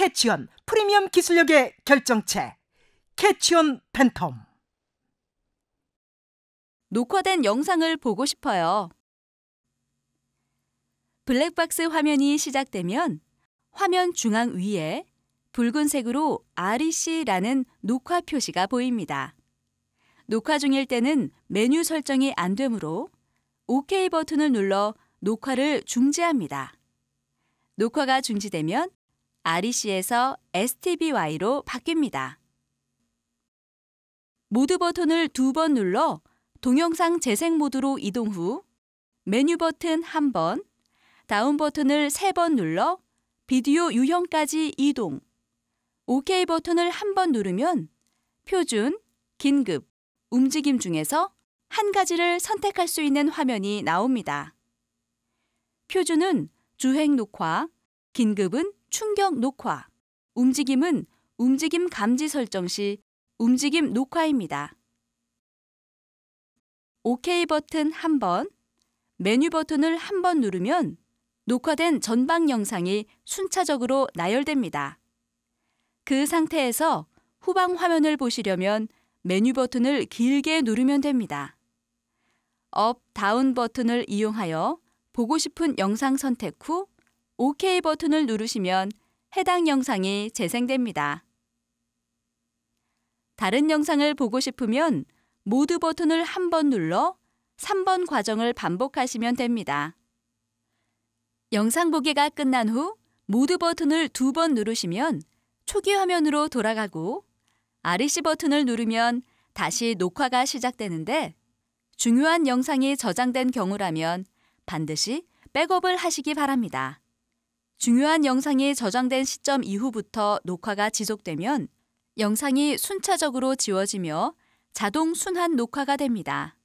캐치온 프리미엄 기술력의 결정체 캐치온 팬텀 녹화된 영상을 보고 싶어요. 블랙박스 화면이 시작되면 화면 중앙 위에 붉은색으로 REC라는 녹화 표시가 보입니다. 녹화 중일 때는 메뉴 설정이 안 되므로 OK 버튼을 눌러 녹화를 중지합니다. 녹화가 중지되면 REC에서 STBY로 바뀝니다. 모드 버튼을 두 번 눌러 동영상 재생 모드로 이동 후 메뉴 버튼 한 번, 다운 버튼을 세 번 눌러 비디오 유형까지 이동, OK 버튼을 한 번 누르면 표준, 긴급, 움직임 중에서 한 가지를 선택할 수 있는 화면이 나옵니다. 표준은 주행 녹화, 긴급은 충격 녹화. 움직임은 움직임 감지 설정 시 움직임 녹화입니다. OK 버튼 한 번, 메뉴 버튼을 한 번 누르면 녹화된 전방 영상이 순차적으로 나열됩니다. 그 상태에서 후방 화면을 보시려면 메뉴 버튼을 길게 누르면 됩니다. 업, 다운 버튼을 이용하여 보고 싶은 영상 선택 후 OK 버튼을 누르시면 해당 영상이 재생됩니다. 다른 영상을 보고 싶으면 모두 버튼을 한 번 눌러 3번 과정을 반복하시면 됩니다. 영상 보기가 끝난 후 모두 버튼을 두 번 누르시면 초기 화면으로 돌아가고 REC 버튼을 누르면 다시 녹화가 시작되는데 중요한 영상이 저장된 경우라면 반드시 백업을 하시기 바랍니다. 중요한 영상이 저장된 시점 이후부터 녹화가 지속되면 영상이 순차적으로 지워지며 자동 순환 녹화가 됩니다.